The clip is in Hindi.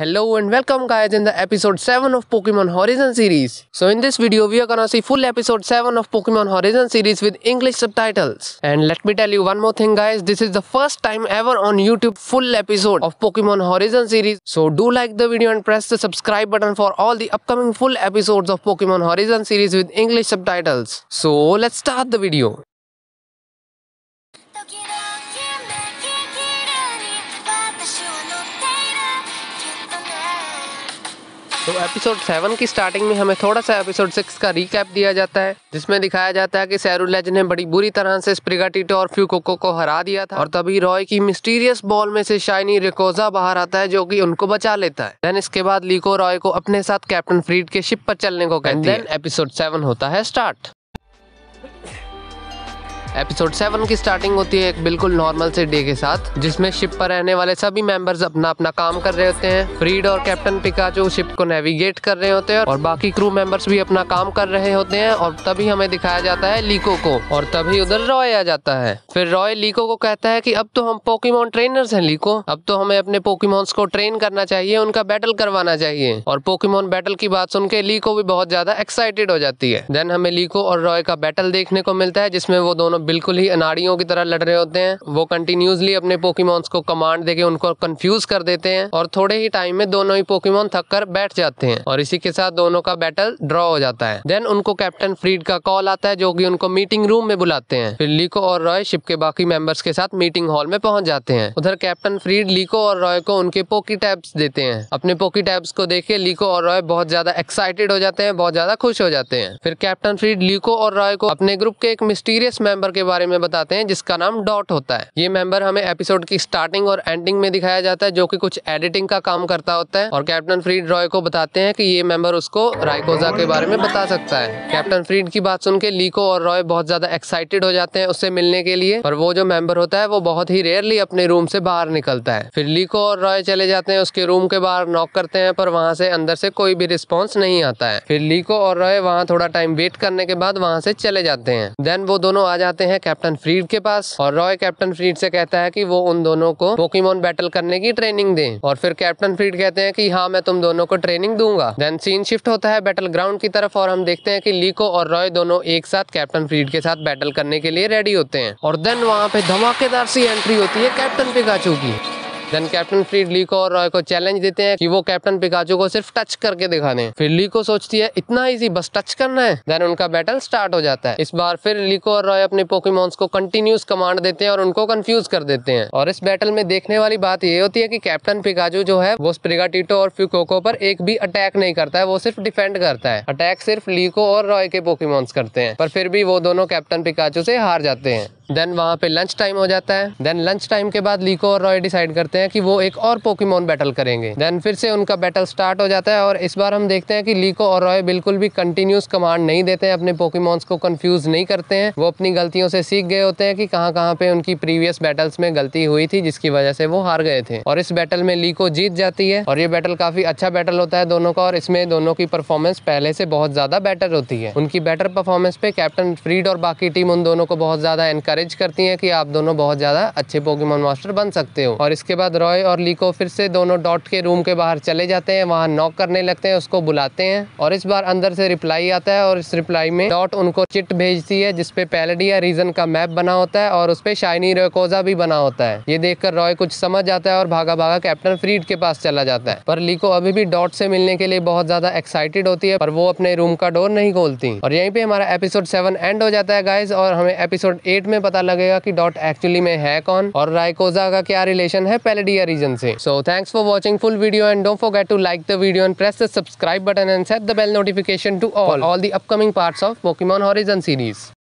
Hello and welcome guys in the episode 7 of Pokemon Horizon series. So in this video we are gonna see full episode 7 of Pokemon Horizon series with English subtitles. And let me tell you one more thing guys, this is the first time ever on YouTube full episode of Pokemon Horizon series. So do like the video and press the subscribe button for all the upcoming full episodes of Pokemon Horizon series with English subtitles. So let's start the video. तो एपिसोड सेवन की स्टार्टिंग में हमें थोड़ा सा एपिसोड सिक्स का रिकैप दिया जाता है जिसमें दिखाया जाता है कि सैरुलेज ने बड़ी बुरी तरह से स्प्रिगाटीटो और फ्यूकोको को हरा दिया था और तभी रॉय की मिस्टीरियस बॉल में से शाइनी रिकोजा बाहर आता है जो कि उनको बचा लेता है देन इसके बाद लीको रॉय को अपने साथ कैप्टन फ्रीड के शिप पर चलने को कहते हैं एपिसोड सेवन होता है स्टार्ट एपिसोड सेवन की स्टार्टिंग होती है एक बिल्कुल नॉर्मल से डे के साथ जिसमें शिप पर रहने वाले सभी मेंबर्स अपना अपना काम कर रहे होते हैं फ्रीड और कैप्टन पिकाचो शिप को नेविगेट कर रहे होते हैं और बाकी क्रू मेंबर्स भी अपना काम कर रहे होते हैं और तभी हमें दिखाया जाता है लीको को और तभी उधर रॉय आ जाता है फिर रॉय लीको को कहता है की अब तो हम पोकीमोन ट्रेनर्स है लीको अब तो हमें अपने पोकीमोन्स को ट्रेन करना चाहिए उनका बैटल करवाना चाहिए और पोकीमोन बैटल की बात सुन के लीको भी बहुत ज्यादा एक्साइटेड हो जाती है देन हमें लीको और रॉय का बैटल देखने को मिलता है जिसमें वो दोनों बिल्कुल ही अनाड़ियों की तरह लड़ रहे होते हैं वो कंटिन्यूसली अपने पोकीमोन्स को कमांड देके उनको कंफ्यूज कर देते हैं और थोड़े ही टाइम में दोनों ही पोकीमोन थक कर बैठ जाते हैं और इसी के साथ दोनों का बैटल ड्रॉ हो जाता है देन उनको कैप्टन फ्रीड का कॉल आता है जो की उनको मीटिंग रूम में बुलाते हैं फिर लीको और रॉय शिप के बाकी मेंबर्स के साथ मीटिंग हॉल में पहुंच जाते हैं उधर कैप्टन फ्रीड लीको और रॉय को उनके पोकी टैब्स देते हैं अपने पोकी टैब्स को देख के लीको और रॉय बहुत ज्यादा एक्साइटेड हो जाते हैं बहुत ज्यादा खुश हो जाते हैं फिर कैप्टन फ्रीड लीको और रॉय को अपने ग्रुप के एक मिस्टीरियस मेंबर मेंबर के बारे में बताते हैं जिसका नाम डॉट होता है ये मेंबर हमें एपिसोड की स्टार्टिंग और एंडिंग में दिखाया जाता है जो कि कुछ एडिटिंग का काम करता होता है और कैप्टन फ्रीड रॉय को बताते हैं कि ये मेंबर उसको रायकोजा के बारे में बता सकता है कैप्टन फ्रीड की बात सुन के लीको और रॉय बहुत ज्यादा एक्साइटेड हो जाते हैं उससे मिलने के लिए पर वो जो मेंबर होता है वो बहुत ही रेयरली अपने रूम से बाहर निकलता है फिर लीको और रॉय चले जाते हैं उसके रूम के बाहर नॉक करते हैं पर वहाँ से अंदर से कोई भी रिस्पॉन्स नहीं आता है फिर लीको और रॉय वहाँ थोड़ा टाइम वेट करने के बाद वहाँ से चले जाते हैं देन वो दोनों आ जाते जाते हैं कैप्टन फ्रीड के पास और रॉय कैप्टन फ्रीड से कहता है कि वो उन दोनों को पोकीमोन बैटल करने की ट्रेनिंग दें और फिर कैप्टन फ्रीड कहते हैं कि हाँ मैं तुम दोनों को ट्रेनिंग दूंगा देन सीन शिफ्ट होता है बैटल ग्राउंड की तरफ और हम देखते हैं कि लीको और रॉय दोनों एक साथ कैप्टन फ्रीड के साथ बैटल करने के लिए रेडी होते हैं और देन वहाँ पे धमाकेदार सी एंट्री होती है कैप्टन पिकाचू की then captain Friede Liko और रॉय को चैलेंज देते हैं कि वो कैप्टन पिकाचू को सिर्फ टच करके दिखा दें फिर ली को सोचती है इतना इजी बस टच करना है देन उनका बैटल स्टार्ट हो जाता है इस बार फिर लीको और रॉय अपने पोकेमोन्स को कंटिन्यूस कमांड देते हैं और उनको कंफ्यूज कर देते हैं और इस बैटल में देखने वाली बात ये होती है की कैप्टन पिकाजू जो है वो टीटो और फ्यूकोको पर एक भी अटैक नहीं करता है वो सिर्फ डिफेंड करता है अटैक सिर्फ लीको और रॉय के पोकेमोन्स करते हैं पर फिर भी वो दोनों कैप्टन पिकाचू से हार जाते हैं देन वहाँ पे लंच टाइम हो जाता है देन लंच टाइम के बाद लीको और रॉय डिसाइड करते हैं कि वो एक और पोकीमोन बैटल करेंगे देन फिर से उनका बैटल स्टार्ट हो जाता है और इस बार हम देखते हैं कि लीको और रॉय बिल्कुल भी कंटिन्यूस कमांड नहीं देते हैं अपने पोकीमोन्स को कन्फ्यूज नहीं करते हैं वो अपनी गलतियों से सीख गए होते हैं कि कहाँ कहाँ पे उनकी प्रीवियस बैटल्स में गलती हुई थी जिसकी वजह से वो हार गए थे और इस बैटल में लीको जीत जाती है और ये बैटल काफी अच्छा बैटल होता है दोनों का और इसमें दोनों की परफॉर्मेंस पहले से बहुत ज्यादा बेटर होती है उनकी बेटर परफॉर्मेंस पे कैप्टन फ्रीड और बाकी टीम उन दोनों को बहुत ज्यादा एनकरेज इंकरेज करती हैं कि आप दोनों बहुत ज़्यादा अच्छे पोकेमोन मास्टर बन सकते हो और इसके बाद रॉय और लीको फिर से दोनों डॉट के रूम के बाहर चले जाते हैं वहाँ नॉक करने लगते हैं उसको बुलाते हैं और इस बार अंदर से रिप्लाई आता है और इस रिप्लाई में डॉट उनको चिट भेजती है जिसपे पैलेडिया रीजन का मैप बना होता है और उसपे शाइनी रेकोजा भी बना होता है ये देखकर रॉय कुछ समझ जाता है और भागा भागा कैप्टन फ्रीड के पास चला जाता है पर लीको अभी भी डॉट से मिलने के लिए बहुत ज्यादा एक्साइटेड होती है पर वो अपने रूम का डोर नहीं खोलती और यहीं पे हमारा एपिसोड सेवन एंड हो जाता है गाइज और हमें एपिसोड एट में में पता लगेगा कि डॉट एक्चुअली में है कौन और राइकोजा का क्या रिलेशन है पेलेडिया रीजन से so thanks for watching full video and don't forget to like the video and press the subscribe button and set the bell notification to all all the upcoming parts of Pokemon Horizon series